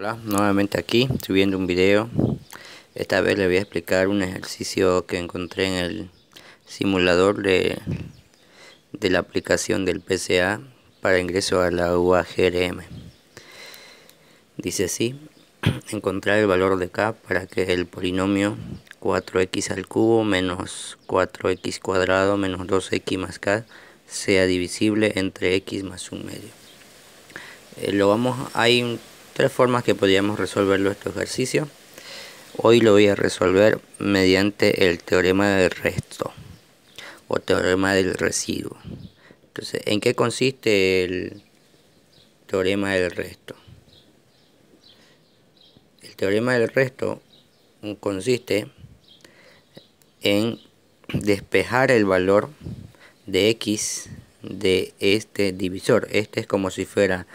Hola, nuevamente aquí, subiendo un video. Esta vez le voy a explicar un ejercicio que encontré en el simulador de, de la aplicación del PCA para ingreso a la UAGRM. Dice así, encontrar el valor de K para que el polinomio 4x al cubo menos 4x cuadrado menos 2x más K sea divisible entre x más un medio. Eh, lo vamos, hay un tres formas que podríamos resolver nuestro ejercicio. Hoy lo voy a resolver mediante el teorema del resto o teorema del residuo. Entonces, ¿en qué consiste el teorema del resto? El teorema del resto consiste en despejar el valor de x de este divisor. Este es como si fuera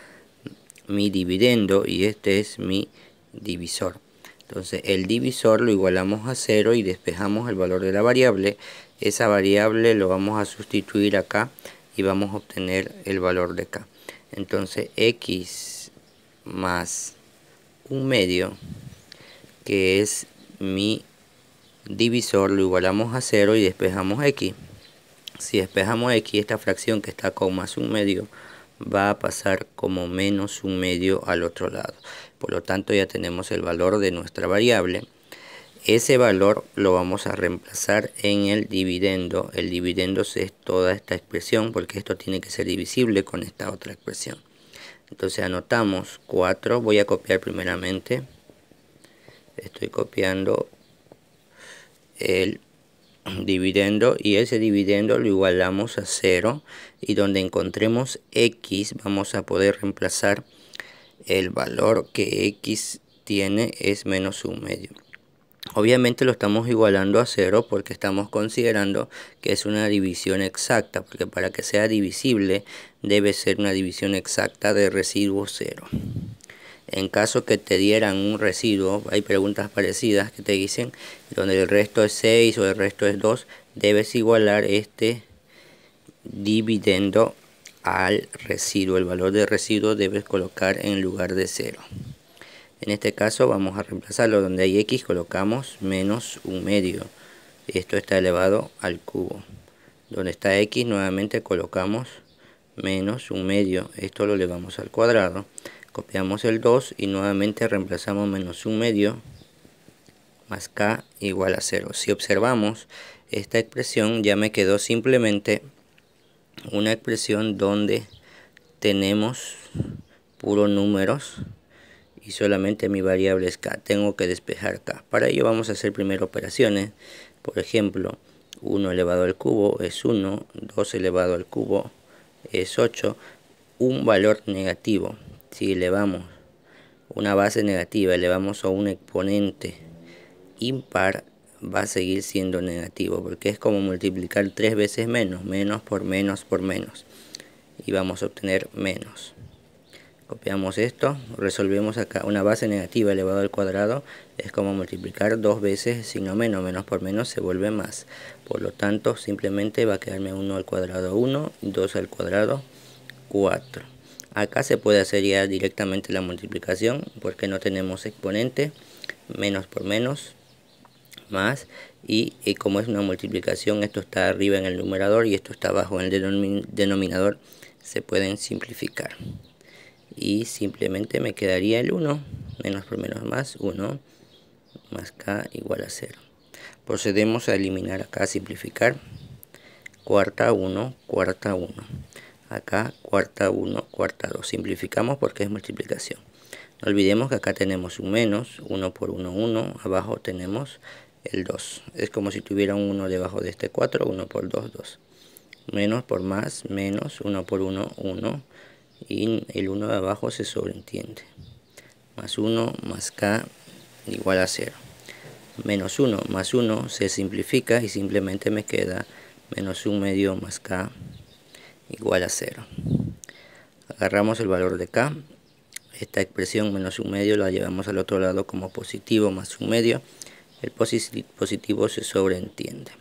mi dividendo y este es mi divisor. Entonces el divisor lo igualamos a 0 y despejamos el valor de la variable. Esa variable lo vamos a sustituir acá y vamos a obtener el valor de k. Entonces x más un medio que es mi divisor lo igualamos a 0 y despejamos x. Si despejamos x, esta fracción que está con más un medio va a pasar como menos un medio al otro lado. Por lo tanto ya tenemos el valor de nuestra variable. Ese valor lo vamos a reemplazar en el dividendo. El dividendo es toda esta expresión porque esto tiene que ser divisible con esta otra expresión. Entonces anotamos 4. Voy a copiar primeramente. Estoy copiando el dividendo y ese dividendo lo igualamos a 0 y donde encontremos x vamos a poder reemplazar el valor que x tiene es menos un medio obviamente lo estamos igualando a 0 porque estamos considerando que es una división exacta porque para que sea divisible debe ser una división exacta de residuo 0 en caso que te dieran un residuo, hay preguntas parecidas que te dicen, donde el resto es 6 o el resto es 2, debes igualar este dividendo al residuo. El valor del residuo debes colocar en lugar de 0. En este caso vamos a reemplazarlo. Donde hay x colocamos menos un medio. Esto está elevado al cubo. Donde está x nuevamente colocamos menos un medio. Esto lo elevamos al cuadrado copiamos el 2 y nuevamente reemplazamos menos un medio más k igual a 0 si observamos esta expresión ya me quedó simplemente una expresión donde tenemos puros números y solamente mi variable es k tengo que despejar k para ello vamos a hacer primero operaciones por ejemplo 1 elevado al cubo es 1 2 elevado al cubo es 8 un valor negativo si elevamos una base negativa, elevamos a un exponente impar, va a seguir siendo negativo, porque es como multiplicar tres veces menos, menos por menos por menos, y vamos a obtener menos. Copiamos esto, resolvemos acá una base negativa elevado al cuadrado, es como multiplicar dos veces signo menos, menos por menos se vuelve más. Por lo tanto, simplemente va a quedarme 1 al cuadrado 1, 2 al cuadrado 4. Acá se puede hacer ya directamente la multiplicación porque no tenemos exponente, menos por menos, más. Y, como es una multiplicación, esto está arriba en el numerador y esto está abajo en el denominador, se pueden simplificar. Y simplemente me quedaría el 1, menos por menos más, 1, más k igual a 0. Procedemos a eliminar acá, simplificar. Cuarta 1, cuarta 1 acá cuarta 1, cuarta 2. Simplificamos porque es multiplicación. No olvidemos que acá tenemos un menos, 1 por 1, 1, abajo tenemos el 2. Es como si tuviera un 1 debajo de este 4, 1 por 2, 2. Menos por más, menos, 1 por 1, 1. Y el 1 de abajo se sobreentiende. Más 1 más k igual a 0. Menos 1 más 1 se simplifica y simplemente me queda menos 1 medio más k igual a 0. Agarramos el valor de k, esta expresión menos un medio la llevamos al otro lado como positivo más un medio, el positivo se sobreentiende.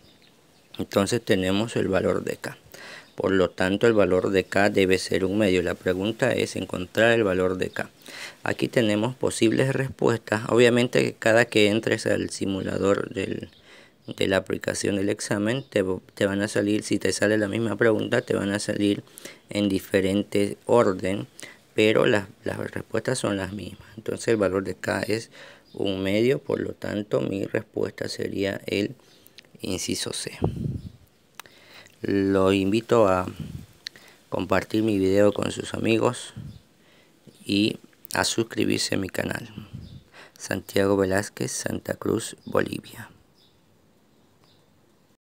Entonces tenemos el valor de k. Por lo tanto, el valor de k debe ser un medio. La pregunta es encontrar el valor de k. Aquí tenemos posibles respuestas. Obviamente, cada que entres al simulador del, de la aplicación del examen te, van a salir, si te sale la misma pregunta, te van a salir en diferente orden, pero las, las respuestas son las mismas. Entonces el valor de K es un medio, por lo tanto mi respuesta sería el inciso C. Lo invito a compartir mi video con sus amigos y a suscribirse a mi canal. Santiago Velázquez, Santa Cruz, Bolivia.